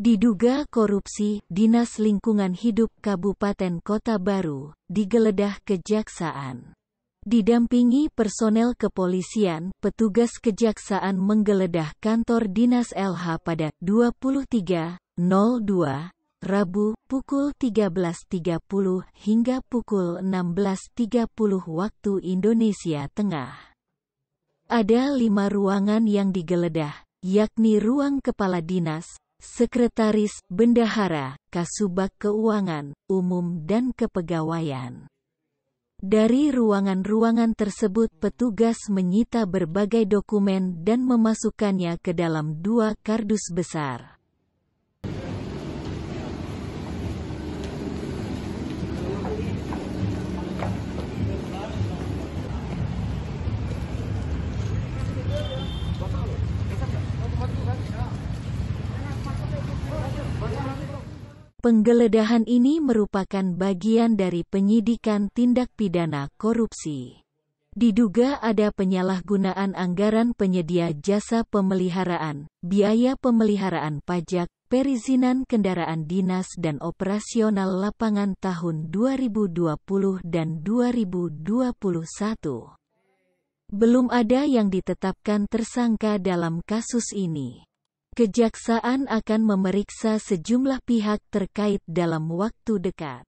Diduga korupsi, Dinas Lingkungan Hidup Kabupaten Kota Baru, digeledah kejaksaan. Didampingi personel kepolisian, petugas kejaksaan menggeledah kantor Dinas LH pada 23.02, Rabu, pukul 13.30 hingga pukul 16.30 waktu Indonesia Tengah. Ada lima ruangan yang digeledah, yakni ruang kepala dinas, sekretaris, bendahara, kasubag keuangan, umum dan kepegawaian. Dari ruangan-ruangan tersebut petugas menyita berbagai dokumen dan memasukkannya ke dalam dua kardus besar. Penggeledahan ini merupakan bagian dari penyidikan tindak pidana korupsi. Diduga ada penyalahgunaan anggaran penyedia jasa pemeliharaan, biaya pemeliharaan pajak, perizinan kendaraan dinas dan operasional lapangan tahun 2020 dan 2021. Belum ada yang ditetapkan tersangka dalam kasus ini. Kejaksaan akan memeriksa sejumlah pihak terkait dalam waktu dekat.